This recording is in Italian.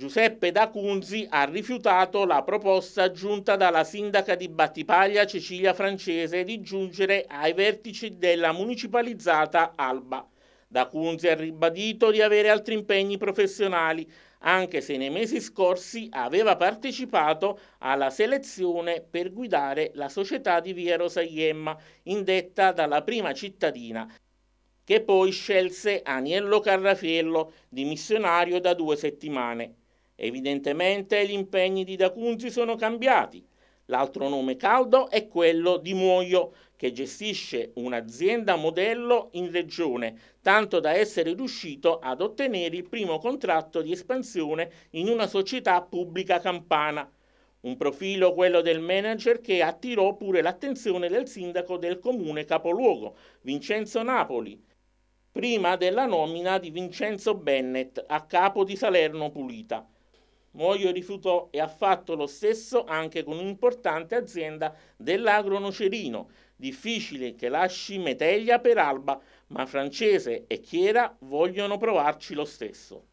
Giuseppe D'Acunzi ha rifiutato la proposta giunta dalla sindaca di Battipaglia Cecilia Francese di giungere ai vertici della municipalizzata Alba. D'Acunzi ha ribadito di avere altri impegni professionali, anche se nei mesi scorsi aveva partecipato alla selezione per guidare la società di Via Rosaiemma, indetta dalla prima cittadina, che poi scelse Aniello Carrafiello, dimissionario da due settimane. Evidentemente gli impegni di D'Acunzi sono cambiati. L'altro nome caldo è quello di Muoio, che gestisce un'azienda modello in regione, tanto da essere riuscito ad ottenere il primo contratto di espansione in una società pubblica campana. Un profilo, quello del manager, che attirò pure l'attenzione del sindaco del comune capoluogo, Vincenzo Napoli, prima della nomina di Vincenzo Bennett a capo di Salerno Pulita. Muoio rifiutò e ha fatto lo stesso anche con un'importante azienda dell'agronocerino. Difficile che lasci Meteglia per Alba, ma francese e Chiera vogliono provarci lo stesso.